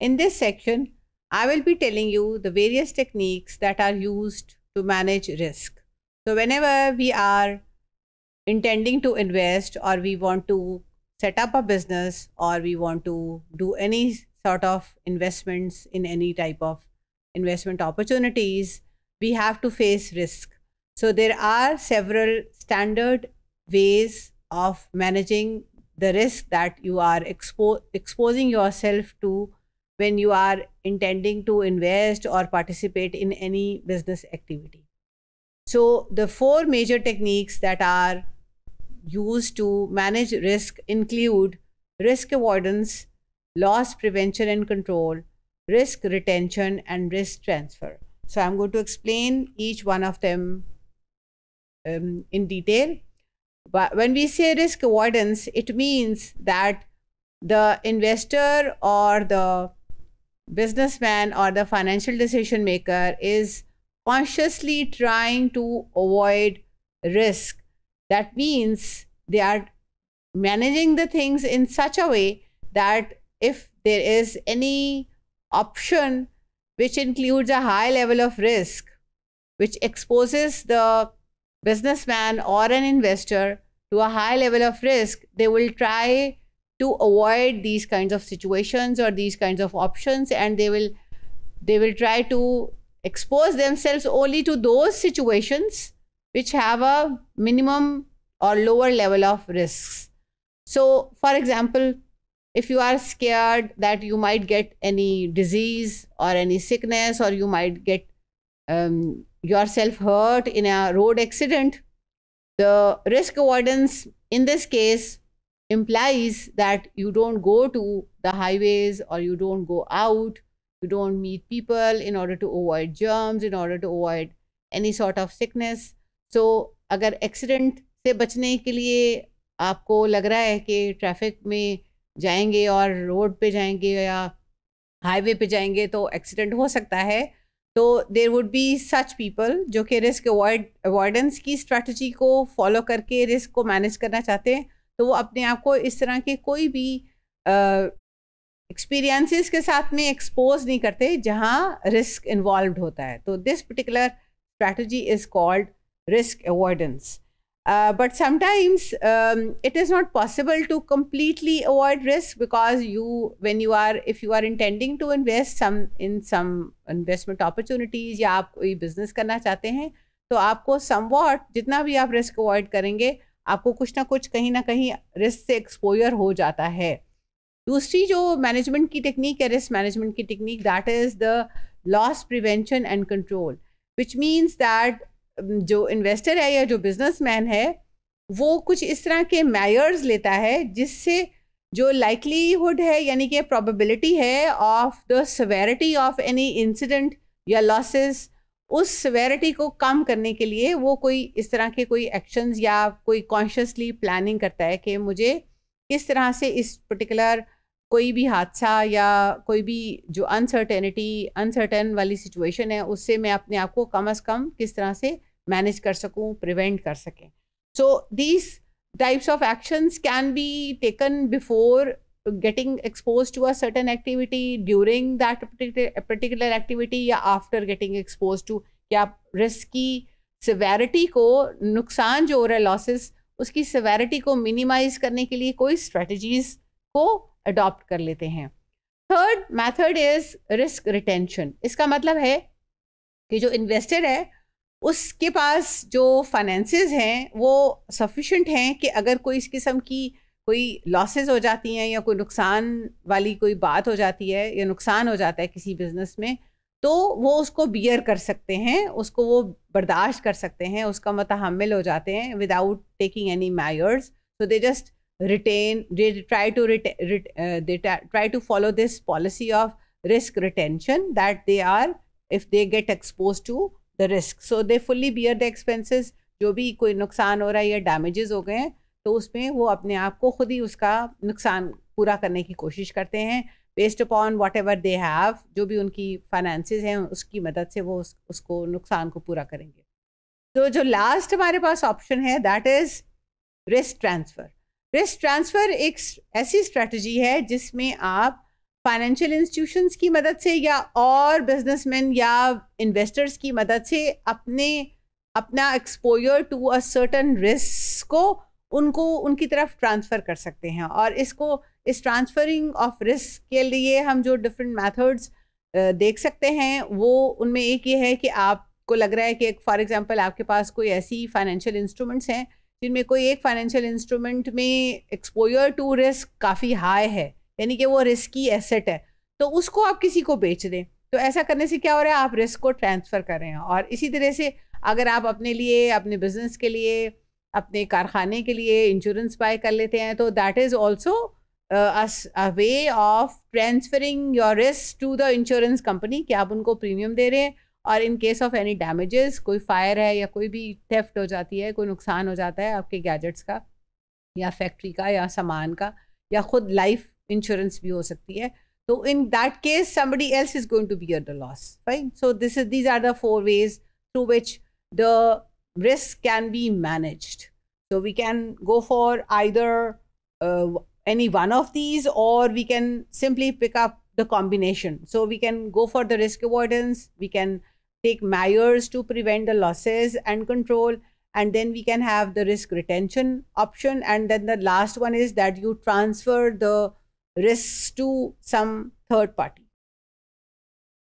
In this section, I will be telling you the various techniques that are used to manage risk. So whenever we are intending to invest or we want to set up a business or we want to do any sort of investments in any type of investment opportunities, we have to face risk. So there are several standard ways of managing the risk that you are expo exposing yourself to when you are intending to invest or participate in any business activity. So, the four major techniques that are used to manage risk include risk avoidance, loss prevention and control, risk retention, and risk transfer. So, I'm going to explain each one of them um, in detail. But when we say risk avoidance, it means that the investor or the businessman or the financial decision maker is consciously trying to avoid risk. That means they are managing the things in such a way that if there is any option which includes a high level of risk, which exposes the businessman or an investor to a high level of risk, they will try to avoid these kinds of situations or these kinds of options and they will they will try to expose themselves only to those situations which have a minimum or lower level of risks so for example if you are scared that you might get any disease or any sickness or you might get um, yourself hurt in a road accident the risk avoidance in this case implies that you don't go to the highways or you don't go out, you don't meet people in order to avoid germs, in order to avoid any sort of sickness. So अगर accident से बचने के लिए आपको लग रहा है कि ट्रैफिक में जाएंगे और रोड पे जाएंगे या हाईवे पे जाएंगे तो एक्सीडेंट हो सकता है तो there would be such people जो कि रिस्क अवॉइड अवॉइडेंस की स्ट्रेटजी को फॉलो करके रिस्क को मैनेज करना चाहते हैं तो वो अपने आप को इस तरह के कोई भी एक्सपीरियंसेस के साथ में एक्सपोज नहीं करते जहाँ रिस्क इन्वॉल्व होता है तो this particular strategy is called risk avoidance but sometimes it is not possible to completely avoid risk because you when you are if you are intending to invest some in some investment opportunities या आप कोई business करना चाहते हैं तो आपको some what जितना भी आप रिस्क अवॉइड करेंगे आपको कुछ ना कुछ कहीं ना कहीं रिस्क से एक्सपोजर हो जाता है दूसरी जो मैनेजमेंट की टेक्निक है रिस्क मैनेजमेंट की technique that is the loss prevention and control which means that जो इन्वेस्टर है या जो बिजनेसमैन है वो कुछ इस तरह के मैयर्स लेता है जिससे जो लाइकलीहुड है यानी कि प्रोबेबिलिटी है of the severity of any incident या लॉसेस उस सवेरिटी को कम करने के लिए वो कोई इस तरह के कोई एक्शंस या कोई कॉन्शियसली प्लानिंग करता है कि मुझे किस तरह से इस पर्टिकुलर कोई भी हादसा या कोई भी जो अनसर्टेनिटी अनसर्टन वाली सिचुएशन है उससे मैं अपने आप को कम अज़ कम किस तरह से मैनेज कर सकूं प्रिवेंट कर सकें so these types of actions can be taken before getting exposed to a certain activity during that particular activity या आफ्टर गेटिंग एक्सपोज टू या रिस्क की सिवेरिटी को नुकसान जो हो रहा है लॉसेस उसकी सिवेरिटी को मिनिमाइज करने के लिए कोई स्ट्रेटजीज को अडॉप्ट कर लेते हैं third method is risk retention इसका मतलब है कि जो इन्वेस्टर है उसके पास जो फाइनेंसेस हैं वो सफिशेंट हैं कि अगर कोई इस किस्म की कोई लॉसेस हो जाती हैं या कोई नुकसान वाली कोई बात हो जाती है या नुकसान हो जाता है किसी बिजनेस में तो वो उसको बियर कर सकते हैं उसको वो बर्दाश्त कर सकते हैं उसका मतहमल हो जाते हैं without taking any measures so they just retain they try to they try to follow this policy of risk retention that they are if they get exposed to the risk so they fully bear the expenses जो भी कोई नुकसान हो रहा है या damages हो गए हैं तो उसमें वो अपने आप को खुद ही उसका नुकसान पूरा करने की कोशिश करते हैं based upon whatever they have जो भी उनकी फाइनेंसेस हैं उसकी मदद से वो उस, उसको नुकसान को पूरा करेंगे तो जो लास्ट हमारे पास ऑप्शन है that is risk transfer risk transfer एक ऐसी स्ट्रेटजी है जिसमें आप फाइनेंशियल इंस्टीट्यूशंस की मदद से या और बिजनेसमैन या इन्वेस्टर्स की मदद से अपने अपना exposure to a certain risk को उनको उनकी तरफ ट्रांसफ़र कर सकते हैं और इसको इस ट्रांसफरिंग ऑफ रिस्क के लिए हम जो डिफरेंट मेथड्स देख सकते हैं वो उनमें एक ये है कि आपको लग रहा है कि फॉर एग्जांपल आपके पास कोई ऐसी फाइनेंशियल इंस्ट्रूमेंट्स हैं जिनमें कोई एक फाइनेंशियल इंस्ट्रूमेंट में एक्सपोजर टू रिस्क काफ़ी हाई है यानी कि वो रिस्की एसेट है तो उसको आप किसी को बेच दें तो ऐसा करने से क्या हो रहा है आप रिस्क को ट्रांसफ़र कर रहे हैं और इसी तरह से अगर आप अपने लिए अपने बिजनेस के लिए अपने कारखाने के लिए इंश्योरेंस बाय कर लेते हैं तो that is also a way of transferring your risk to the insurance company कि आप उनको प्रीमियम दे रहे हैं और in case of any damages कोई फायर है या कोई भी थेफ्ट हो जाती है कोई नुकसान हो जाता है आपके गैजेट्स का या फैक्ट्री का या सामान का या खुद लाइफ इंश्योरेंस भी हो सकती है तो in that case somebody else is going to uh the loss right so this is these are the four ways through which the risk can be managed. So we can go for either uh, any one of these, or we can simply pick up the combination. So we can go for the risk avoidance, we can take measures to prevent the losses and control, and then we can have the risk retention option. And then the last one is that you transfer the risks to some third party.